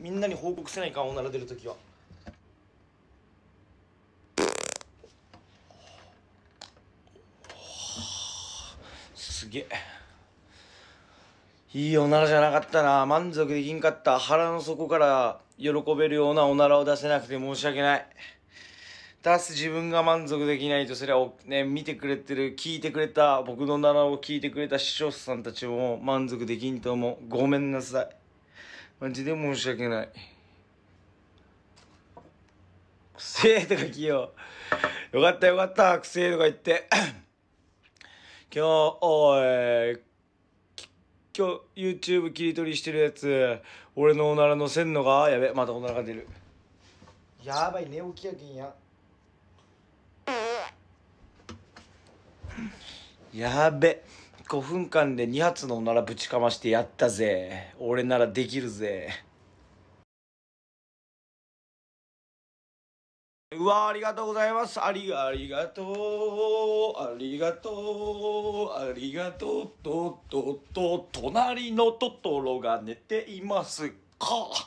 みんなに報告せないかおなら出るときはすげえいいおならじゃなかったな満足できんかった腹の底から喜べるようなおならを出せなくて申し訳ない出す自分が満足できないとそれは、ね、見てくれてる聞いてくれた僕のおならを聞いてくれた視聴者さんたちも満足できんと思うごめんなさいマジで申し訳ない。くせえとか聞よう。よかったよかった、くせえとか言って。今日、おい、今日 YouTube 切り取りしてるやつ、俺のおならのせんのが、やべ、またおならが出る。やばい、寝起きやけんや。やべ。5分間で2発のならぶちかましてやったぜ俺ならできるぜうわありがとうございますありがありがとうありがとうありがとうととと隣のトトロが寝ていますか